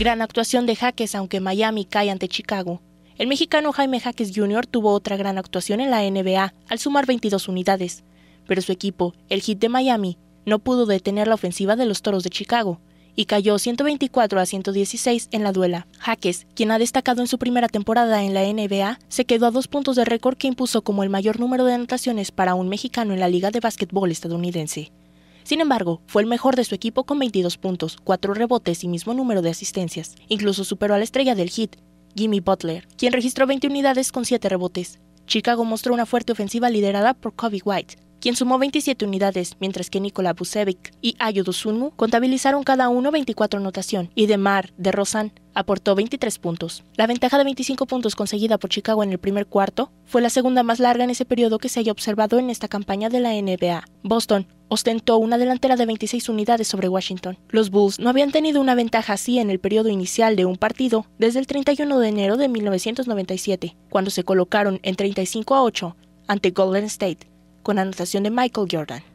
Gran actuación de Jaques, aunque Miami cae ante Chicago. El mexicano Jaime Jaques Jr. tuvo otra gran actuación en la NBA al sumar 22 unidades, pero su equipo, el Heat de Miami, no pudo detener la ofensiva de los Toros de Chicago y cayó 124 a 116 en la duela. Jaques, quien ha destacado en su primera temporada en la NBA, se quedó a dos puntos de récord que impuso como el mayor número de anotaciones para un mexicano en la Liga de Básquetbol estadounidense. Sin embargo, fue el mejor de su equipo con 22 puntos, 4 rebotes y mismo número de asistencias. Incluso superó a la estrella del hit, Jimmy Butler, quien registró 20 unidades con 7 rebotes. Chicago mostró una fuerte ofensiva liderada por Kobe White, quien sumó 27 unidades, mientras que Nikola Vucevic y Ayo Dosunmu contabilizaron cada uno 24 anotación y Demar de Rosan aportó 23 puntos. La ventaja de 25 puntos conseguida por Chicago en el primer cuarto fue la segunda más larga en ese periodo que se haya observado en esta campaña de la NBA. Boston ostentó una delantera de 26 unidades sobre Washington. Los Bulls no habían tenido una ventaja así en el periodo inicial de un partido desde el 31 de enero de 1997, cuando se colocaron en 35 a 8 ante Golden State, con anotación de Michael Jordan.